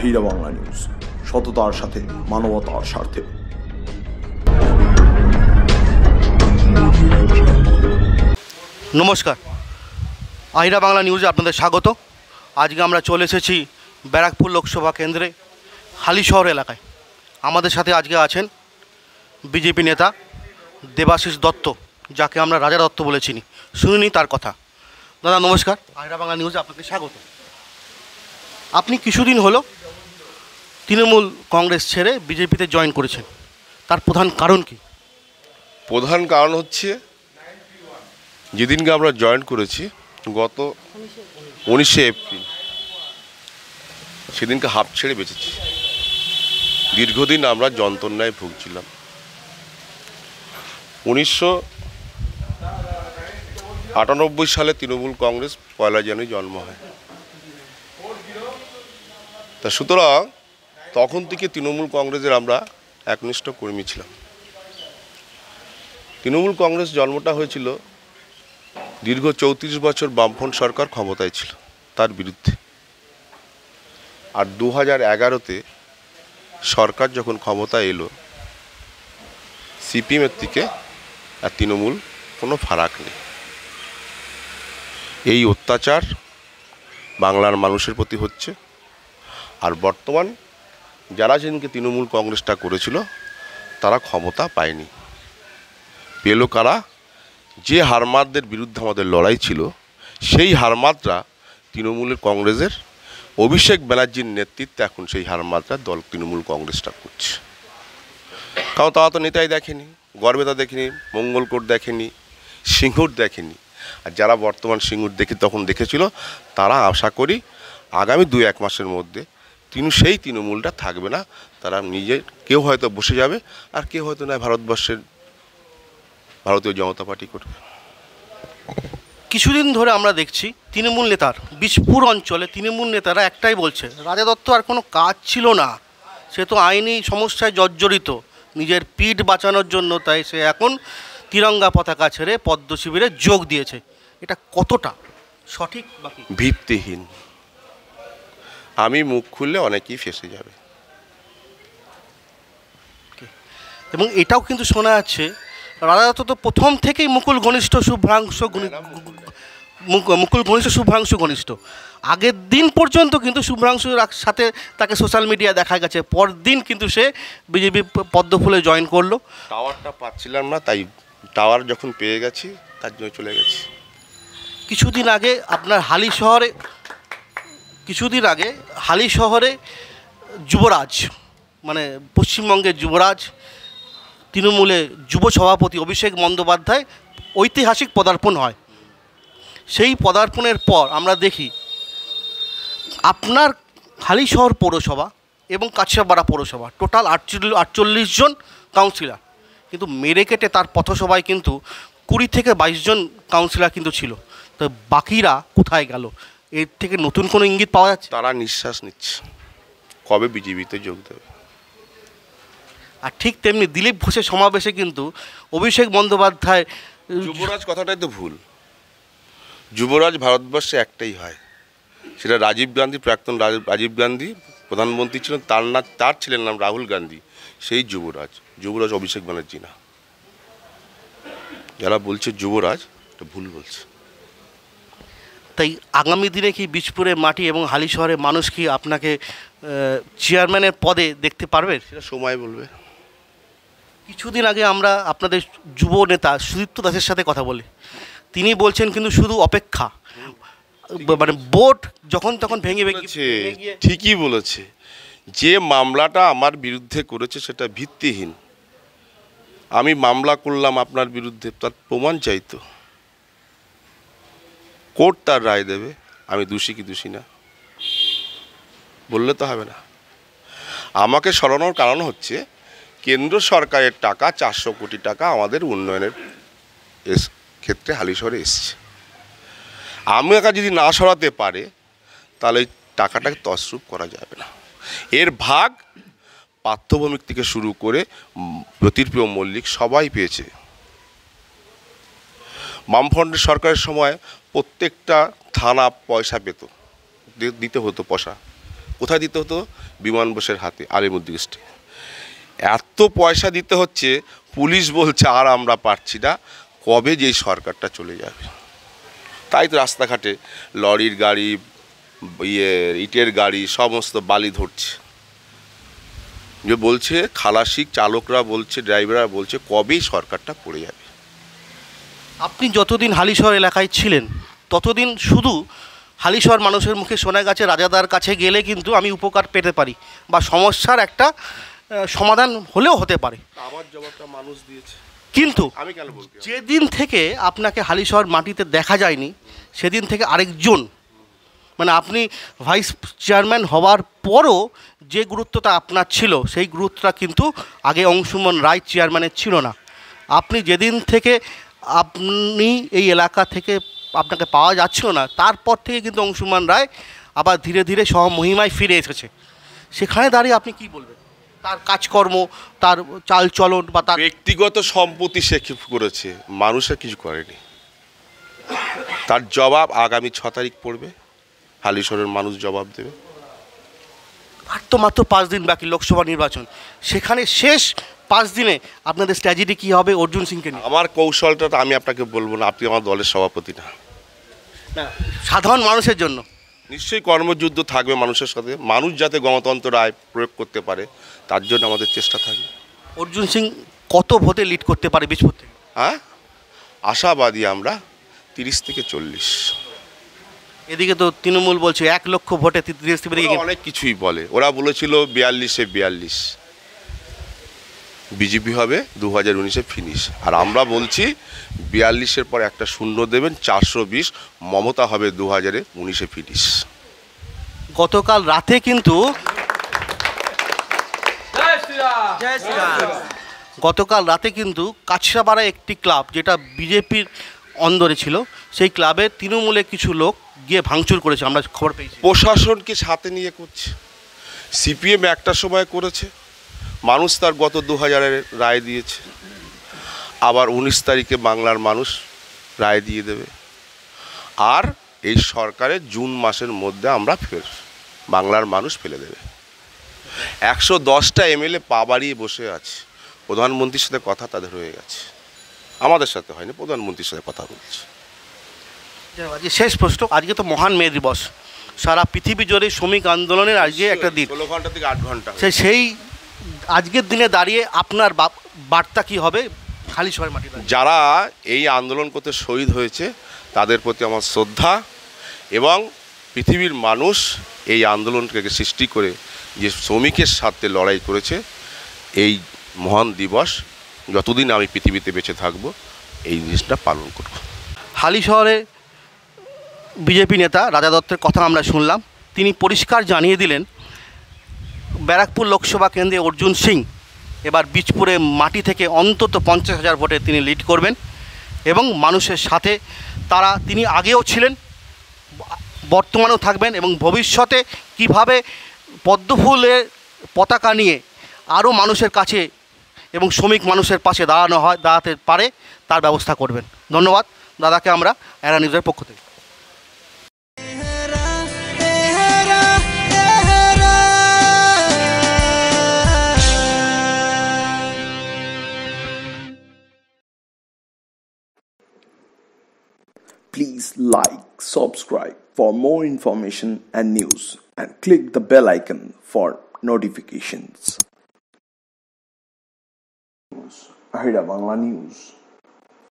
বাহিরা Bangla news সততার সাথে মানবতার স্বার্থে নমস্কার আহিরা বাংলা নিউজে আপনাদের স্বাগত আজকে আমরা চলে এসেছি ব্যারাকপুর লোকসভা কেন্দ্রে হালিশহর এলাকায় আমাদের সাথে আজকে আছেন বিজেপি নেতা দেবাশিস দত্ত যাকে আমরা রাজা দত্ত বলে চিনি শুনিনি তার কথা দাদা নমস্কার আহিরা বাংলা নিউজে আপনাকে স্বাগত আপনি কিছুদিন হলো তৃণমূল কংগ্রেস ছেড়ে বিজেপিতে জয়েন করেছেন তার প্রধান কারণ কি প্রধান কারণ হচ্ছে যেদিনকে আমরা জয়েন করেছি গত উনিশে এপ্রিল সেদিনকে হাফ ছেড়ে বেঁচেছি দীর্ঘদিন আমরা যন্ত্রণায় ভুগছিলাম উনিশশো আটানব্বই সালে তৃণমূল কংগ্রেস পয়লা জানুয়ারি জন্ম হয় তা সুতরাং তখন থেকে তৃণমূল কংগ্রেসের আমরা একনিষ্ঠ কর্মী ছিলাম তৃণমূল কংগ্রেস জন্মটা হয়েছিল দীর্ঘ চৌত্রিশ বছর বামফন সরকার ক্ষমতায় ছিল তার বিরুদ্ধে আর দু হাজার এগারোতে সরকার যখন ক্ষমতায় এলো সিপিএমের থেকে আর তৃণমূল কোনো ফারাক নেই এই অত্যাচার বাংলার মানুষের প্রতি হচ্ছে আর বর্তমান যারা সেদিনকে তৃণমূল কংগ্রেসটা করেছিল তারা ক্ষমতা পায়নি পেল কারা যে হারমাতদের বিরুদ্ধে আমাদের লড়াই ছিল সেই হারমাতরা তৃণমূলের কংগ্রেসের অভিষেক ব্যানার্জির নেতৃত্বে এখন সেই হারমাতরা দল তৃণমূল কংগ্রেসটা করছে কারণ তারা তো নেতাই দেখেনি গর্বেতা দেখেনি মঙ্গলকোট দেখেনি সিংহুর দেখেনি আর যারা বর্তমান সিংহুর দেখে তখন দেখেছিল তারা আশা করি আগামী দু এক মাসের মধ্যে তিনি সেই তৃণমূলটা থাকবে না তারা নিজে কেউ হয়তো বসে যাবে আর কেউ হয়তো না ভারতবর্ষের ভারতীয় জনতা পার্টি করবে কিছুদিন ধরে আমরা দেখছি তৃণমূল নেতার বিষপুর অঞ্চলে তৃণমূল নেতারা একটাই বলছে রাজা দত্ত আর কোনো কাজ ছিল না সে তো আইনি সমস্যায় জর্জরিত নিজের পিঠ বাঁচানোর জন্য তাই সে এখন তিরঙ্গা পতাকা ছেড়ে পদ্ম শিবিরে যোগ দিয়েছে এটা কতটা সঠিক বাকি ভিত্তিহীন আমি মুখ খুললে অনেকেই ফেসে যাবে এবং এটাও কিন্তু শোনা যাচ্ছে রাধাদত্ত তো প্রথম থেকেই মুকুল ঘনিষ্ঠ শুভ্রাংশ মুকুল ঘনিষ্ঠ শুভ্রাংশ ঘনিষ্ঠ আগের দিন পর্যন্ত কিন্তু শুভ্রাংশুর সাথে তাকে সোশ্যাল মিডিয়া দেখা গেছে পরদিন কিন্তু সে বিজেপি পদ্মফুলে জয়েন করলো টাওয়ারটা পাচ্ছিলাম না তাই টাওয়ার যখন পেয়ে গেছি তার জন্য চলে গেছি কিছুদিন আগে আপনার হালি শহরে কিছুদিন আগে হালি শহরে যুবরাজ মানে পশ্চিমবঙ্গের যুবরাজ তৃণমূলে যুব সভাপতি অভিষেক বন্দ্যোপাধ্যায় ঐতিহাসিক পদার্পণ হয় সেই পদার্পণের পর আমরা দেখি আপনার হালিশহর পৌরসভা এবং কাছিয়াপাড়া পৌরসভা টোটাল আটচল্লিশ জন কাউন্সিলর কিন্তু মেরে কেটে তার পথসভায় কিন্তু কুড়ি থেকে বাইশ জন কাউন্সিলার কিন্তু ছিল তো বাকিরা কোথায় গেল এর থেকে নতুন কোনো ইঙ্গিত পাওয়া যাচ্ছে তারা নিঃশ্বাস নিচ্ছে কবে বিজেপিতে যোগ দেবে আর ঠিক তেমনি দিলীপ ঘোষের সমাবেশে কিন্তু অভিষেক বন্দ্যোপাধ্যায় যুবরাজ কথাটাই তো ভুল যুবরাজ ভারতবর্ষে একটাই হয় সেটা রাজীব গান্ধী প্রাক্তন রাজীব গান্ধী প্রধানমন্ত্রী ছিলেন তার না তার ছেলের নাম রাহুল গান্ধী সেই যুবরাজ যুবরাজ অভিষেক ব্যানার্জি না যারা বলছে যুবরাজ এটা ভুল বলছে তাই আগামী দিনে কি বিচপুরে মাটি এবং হালি শহরের মানুষ কি আপনাকে চেয়ারম্যানের পদে দেখতে পারবে সেটা সময় বলবে কিছুদিন আগে আমরা আপনাদের যুব নেতা সুদীপ্ত দাসের সাথে কথা বলি তিনি বলছেন কিন্তু শুধু অপেক্ষা মানে বোট যখন তখন ভেঙে ভেঙেছে ঠিকই বলেছে যে মামলাটা আমার বিরুদ্ধে করেছে সেটা ভিত্তিহীন আমি মামলা করলাম আপনার বিরুদ্ধে তার প্রমাণ চাইতো কোর্ট তার রায় দেবে আমি দোষী কি দোষী না বললে তো হবে না আমাকে সরানোর কারণ হচ্ছে কেন্দ্র সরকারের টাকা চারশো কোটি টাকা আমাদের উন্নয়নের এস ক্ষেত্রে হালিশরে এসছে আমি একা যদি না সরাতে পারে তাহলে টাকাটা টাকাটাকে তসরূপ করা যাবে না এর ভাগ পার্থভূমিক থেকে শুরু করে জ্যোতির্প্রিয় মল্লিক সবাই পেয়েছে বামফ্রন্টের সরকারের সময় প্রত্যেকটা থানা পয়সা পেত দিতে হতো পয়সা কোথায় দিতে হতো বিমান বোসের হাতে আলিমুদ্দিন এত পয়সা দিতে হচ্ছে পুলিশ বলছে আর আমরা পারছি না কবে যেই সরকারটা চলে যাবে তাই তো রাস্তাঘাটে লরির গাড়ি ইয়ে ইটের গাড়ি সমস্ত বালি ধরছে যে বলছে খালাসি চালকরা বলছে ড্রাইভাররা বলছে কবেই সরকারটা পড়ে যাবে আপনি যতদিন হালিশহর এলাকায় ছিলেন ততদিন শুধু হালিশহর মানুষের মুখে শোনা গেছে রাজাদার কাছে গেলে কিন্তু আমি উপকার পেতে পারি বা সমস্যার একটা সমাধান হলেও হতে পারে আমার জবাবটা মানুষ দিয়েছে কিন্তু আমি কেন বলছি যেদিন থেকে আপনাকে হালিশহর মাটিতে দেখা যায়নি সেদিন থেকে আরেকজন মানে আপনি ভাইস চেয়ারম্যান হওয়ার পরও যে গুরুত্বটা আপনার ছিল সেই গুরুত্বটা কিন্তু আগে অংশুমন রায় চেয়ারম্যানের ছিল না আপনি যেদিন থেকে আপনি এই এলাকা থেকে আপনাকে পাওয়া যাচ্ছিল না তারপর থেকে কিন্তু অংশুমান রায় আবার ধীরে ধীরে সহমহিমায় ফিরে এসেছে সেখানে দাঁড়িয়ে আপনি কি বলবেন তার কাজকর্ম তার চালচলন বা তার ব্যক্তিগত সম্পত্তি সে করেছে মানুষের কিছু করেনি তার জবাব আগামী ছ তারিখ পড়বে হালিশরের মানুষ জবাব দেবে আর তো মাত্র পাঁচ দিন বাকি লোকসভা নির্বাচন সেখানে শেষ পাঁচ দিনে আপনাদের স্ট্র্যাজেডি কী হবে অর্জুন সিংকে নিয়ে আমার কৌশলটা তো আমি আপনাকে বলবো না আপনি আমার দলের সভাপতি না সাধারণ মানুষের জন্য নিশ্চয়ই কর্মযুদ্ধ থাকবে মানুষের সাথে মানুষ যাতে গণতন্ত্র রায় প্রয়োগ করতে পারে তার জন্য আমাদের চেষ্টা থাকবে অর্জুন সিং কত ভোটে লিড করতে পারে বিজপুর থেকে হ্যাঁ আশাবাদী আমরা তিরিশ থেকে চল্লিশ এদিকে তো তৃণমূল বলছে এক লক্ষ ভোটে অনেক কিছুই বলে ওরা বলেছিল বিয়াল্লিশে বিয়াল্লিশ বিজেপি হবে দু হাজার উনিশে ফিনিশ আর আমরা বলছি বিয়াল্লিশের পর একটা শূন্য দেবেন চারশো বিশ মমতা হবে দু হাজারে উনিশে ফিনিশ গতকাল রাতে কিন্তু গতকাল রাতে কিন্তু কাছরাপাড়া একটি ক্লাব যেটা বিজেপির অন্দরে ছিল সেই ক্লাবে তৃণমূলে কিছু লোক গিয়ে ভাঙচুর করেছে আমরা খবর পেয়েছি প্রশাসনকে সাথে নিয়ে করছে সিপিএম একটা সময় করেছে মানুষ তার গত দু হাজারের রায় দিয়েছে আবার উনিশ তারিখে বাংলার মানুষ রায় দিয়ে দেবে আর এই সরকারের জুন মাসের মধ্যে আমরা ফের বাংলার মানুষ ফেলে দেবে একশো দশটা এমএলএ পা বাড়িয়ে বসে আছে প্রধানমন্ত্রীর সাথে কথা তাদের হয়ে গেছে আমাদের সাথে হয়নি প্রধানমন্ত্রীর সাথে কথা বলছে শেষ প্রশ্ন আজকে তো মহান মে দিবস সারা পৃথিবী জুড়ে শ্রমিক আন্দোলনের আজকে একটা দিন ষোলো ঘন্টা থেকে আট ঘন্টা সেই আজকের দিনে দাঁড়িয়ে আপনার বার্তা কি হবে খালি সবাই মাটি যারা এই আন্দোলন করতে শহীদ হয়েছে তাদের প্রতি আমার শ্রদ্ধা এবং পৃথিবীর মানুষ এই আন্দোলনকে সৃষ্টি করে যে শ্রমিকের সাথে লড়াই করেছে এই মহান দিবস যতদিন আমি পৃথিবীতে বেঁচে থাকব এই জিনিসটা পালন করব হালি শহরে বিজেপি নেতা রাজা দত্তের কথা আমরা শুনলাম তিনি পরিষ্কার জানিয়ে দিলেন ব্যারাকপুর লোকসভা কেন্দ্রে অর্জুন সিং এবার বীজপুরে মাটি থেকে অন্তত পঞ্চাশ হাজার ভোটে তিনি লিড করবেন এবং মানুষের সাথে তারা তিনি আগেও ছিলেন বর্তমানেও থাকবেন এবং ভবিষ্যতে কিভাবে পদ্মফুলের পতাকা নিয়ে আরও মানুষের কাছে এবং শ্রমিক মানুষের পাশে দাঁড়ানো হয় দাঁড়াতে পারে তার ব্যবস্থা করবেন ধন্যবাদ দাদাকে আমরা অ্যারা নিউজের পক্ষ থেকে Please like, subscribe for more information and news and click the bell icon for notifications. Ahira Bangla News